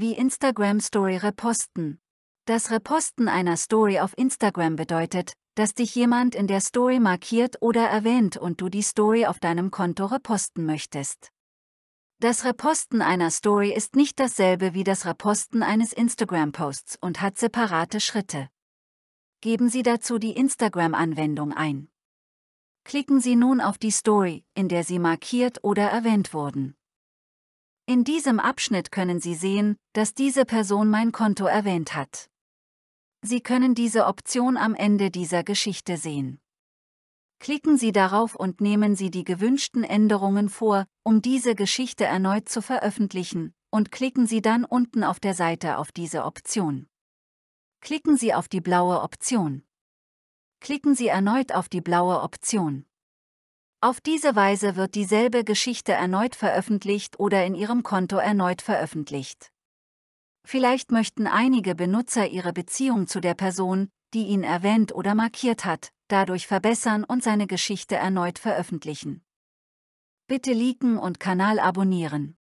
wie Instagram-Story reposten. Das Reposten einer Story auf Instagram bedeutet, dass dich jemand in der Story markiert oder erwähnt und du die Story auf deinem Konto reposten möchtest. Das Reposten einer Story ist nicht dasselbe wie das Reposten eines Instagram-Posts und hat separate Schritte. Geben Sie dazu die Instagram-Anwendung ein. Klicken Sie nun auf die Story, in der Sie markiert oder erwähnt wurden. In diesem Abschnitt können Sie sehen, dass diese Person mein Konto erwähnt hat. Sie können diese Option am Ende dieser Geschichte sehen. Klicken Sie darauf und nehmen Sie die gewünschten Änderungen vor, um diese Geschichte erneut zu veröffentlichen, und klicken Sie dann unten auf der Seite auf diese Option. Klicken Sie auf die blaue Option. Klicken Sie erneut auf die blaue Option. Auf diese Weise wird dieselbe Geschichte erneut veröffentlicht oder in ihrem Konto erneut veröffentlicht. Vielleicht möchten einige Benutzer ihre Beziehung zu der Person, die ihn erwähnt oder markiert hat, dadurch verbessern und seine Geschichte erneut veröffentlichen. Bitte liken und Kanal abonnieren.